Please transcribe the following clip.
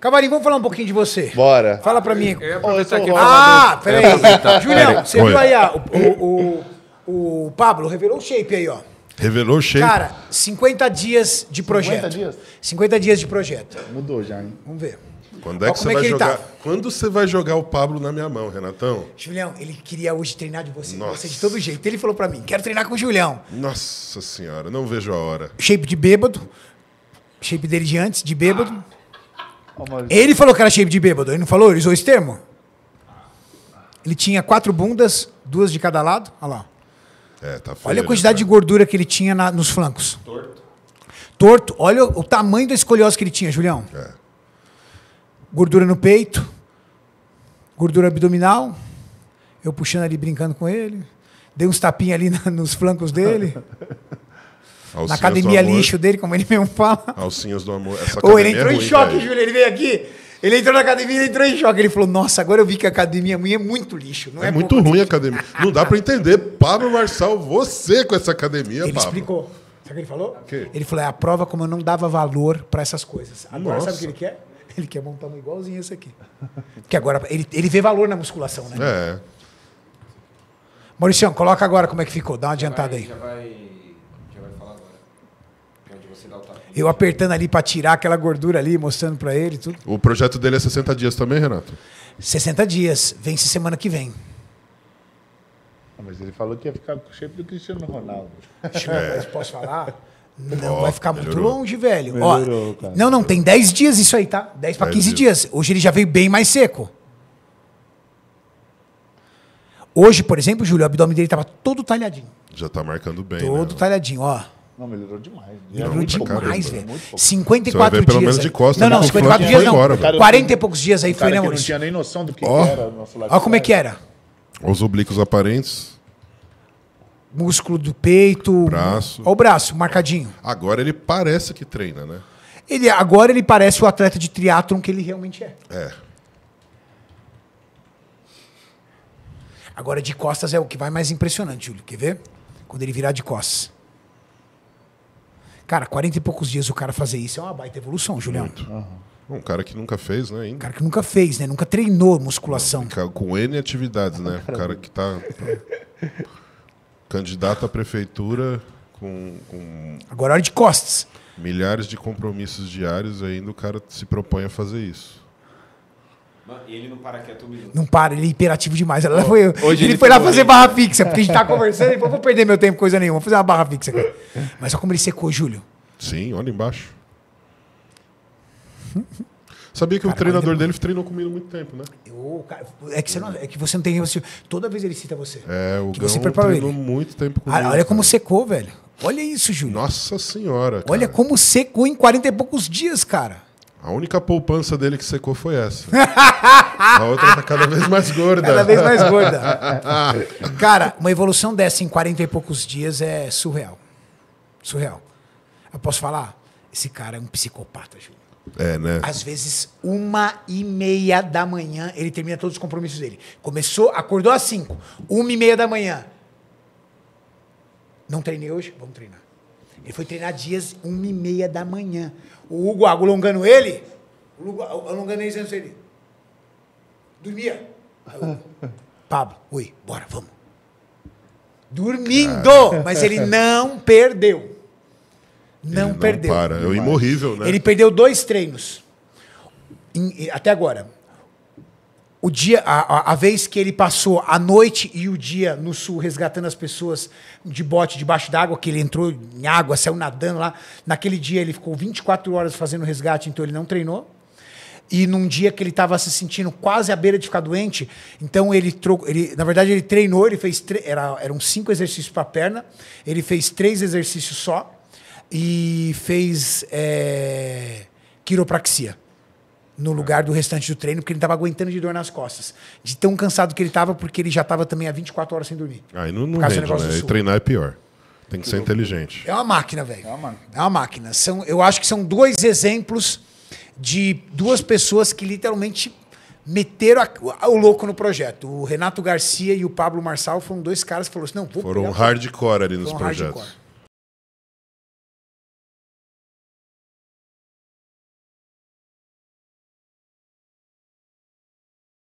Cavalinho, vamos falar um pouquinho de você. Bora. Fala pra mim. Eu ia aqui. Ah, é. peraí. Julião, você viu aí, ó, o, o, o Pablo revelou o shape aí, ó. Revelou o shape. Cara, 50 dias de projeto. 50 dias? 50 dias de projeto. Mudou já, hein? Vamos ver. Quando é que você é vai que jogar? Tá? Quando você vai jogar o Pablo na minha mão, Renatão? Julião, ele queria hoje treinar de você, Nossa. você de todo jeito. Ele falou para mim: "Quero treinar com o Julião". Nossa senhora, não vejo a hora. Shape de bêbado. Shape dele de antes, de bêbado. Ah. Ele falou que era shape de bêbado, ele não falou? Ele usou esse termo? Ele tinha quatro bundas, duas de cada lado. Olha lá. É, tá feio, olha a né, quantidade né, de gordura que ele tinha na, nos flancos. Torto. Torto. Olha o, tamanho da escoliose que ele tinha, Julião. É. Gordura no peito, gordura abdominal. Eu puxando ali, brincando com ele. Dei uns tapinhos ali na, nos flancos dele. Alcinhas na academia lixo dele, como ele mesmo fala. Alcinhas do amor. Essa Ou ele é entrou é ruim, em choque, Júlio. Ele veio aqui. Ele entrou na academia e entrou em choque. Ele falou: Nossa, agora eu vi que a academia minha é muito lixo. é, é muito ruim a academia. Não dá para entender. Pablo Marçal, você com essa academia, ele Pablo. Ele explicou. Sabe o que ele falou? Que? Ele falou: É a prova como eu não dava valor para essas coisas. Agora, Nossa. sabe o que ele quer? Ele quer montar um igualzinho esse aqui. Porque agora ele, ele vê valor na musculação, né? É. Mauricião, coloca agora como é que ficou. Dá uma adiantada aí. Já vai eu apertando ali para tirar aquela gordura ali, mostrando para ele tudo. O projeto dele é 60 dias também, Renato? 60 dias. Vence semana que vem. Ah, mas ele falou que ia ficar com o shape do Cristiano Ronaldo. É. posso falar? Não, oh, vai ficar melhorou. muito longe, velho. Melhorou, Ó, cara. Não, não, tem 10 dias isso aí, tá? 10 para 15 dias. dias. Hoje ele já veio bem mais seco. Hoje, por exemplo, Júlio, o abdômen dele estava todo talhadinho. Já está marcando bem. Todo né? talhadinho, ó. Não, melhorou demais. Né? Melhorou demais, velho. 54 dias. Pelo menos de costas. Não, né? não, 54 dias não. Embora, 40 e poucos dias aí foi, né, Maurício? não tinha nem noção do que, oh. que era o nosso lado. Olha como é que era. Os oblíquos aparentes. Músculo do peito. Braço. Olha o braço, marcadinho. Agora ele parece que treina, né? Ele, agora ele parece o atleta de triatlon que ele realmente é. É. Agora de costas é o que vai mais impressionante, Júlio. Quer ver? Quando ele virar de costas. Cara, 40 e poucos dias o cara fazer isso é uma baita evolução, Julião. Uhum. Um cara que nunca fez, né? Um cara que nunca fez, né? Nunca treinou musculação. Com N atividades, né? O cara que tá candidato à prefeitura com, com... Agora é hora de costas. Milhares de compromissos diários ainda o cara se propõe a fazer isso ele não para quieto um minuto. Não para, ele é imperativo demais. Ela oh, foi, hoje ele, ele foi lá fazer barra fixa, porque a gente tá conversando e falou, vou perder meu tempo, coisa nenhuma, vou fazer uma barra fixa. Cara. Mas olha como ele secou, Júlio. Sim, olha embaixo. Sabia que o treinador dele treinou comigo muito tempo, né? Eu, cara, é, que você não, é que você não tem. Você, toda vez ele cita você. É, o que Gão você treinou ele. muito tempo comigo. Olha, olha como secou, velho. Olha isso, Júlio. Nossa senhora. Cara. Olha como secou em 40 e poucos dias, cara. A única poupança dele que secou foi essa. a outra tá cada vez mais gorda. Cada vez mais gorda. Cara, uma evolução dessa em 40 e poucos dias é surreal. Surreal. Eu posso falar? Esse cara é um psicopata, Júlio. É, né? Às vezes, uma e meia da manhã, ele termina todos os compromissos dele. Começou, acordou às cinco. Uma e meia da manhã. Não treinei hoje? Vamos treinar. Ele foi treinar dias, uma e meia da manhã. O Hugo alongando ele, o Hugo alongando ele, dizendo assim, ele. Dormia. Aí, Pablo, oi, bora, vamos. Dormindo! Cara. Mas ele não perdeu. Não, ele não perdeu. Para, é imorrível, né? Ele perdeu dois treinos. Em, até agora o dia, a, a, a, vez que ele passou a noite e o dia no sul resgatando as pessoas de bote debaixo d'água, que ele entrou em água, saiu nadando lá. Naquele dia ele ficou 24 horas fazendo resgate, então ele não treinou. E num dia que ele estava se sentindo quase à beira de ficar doente, então ele trocou. Ele, na verdade, ele treinou, ele fez. Era, eram cinco exercícios para a perna, ele fez três exercícios só e fez é, quiropraxia no lugar do restante do treino, porque ele estava aguentando de dor nas costas. De tão cansado que ele estava, porque ele já estava também há 24 horas sem dormir. Aí não, não rende, né? E treinar é pior. Tem que ser inteligente. É uma máquina, velho. É uma máquina. É uma máquina. São, eu acho que são dois exemplos de duas pessoas que literalmente meteram a, o louco no projeto. O Renato Garcia e o Pablo Marçal foram dois caras que falaram assim, não, vou Foram hardcore ali nos Foram projetos. Hardcore.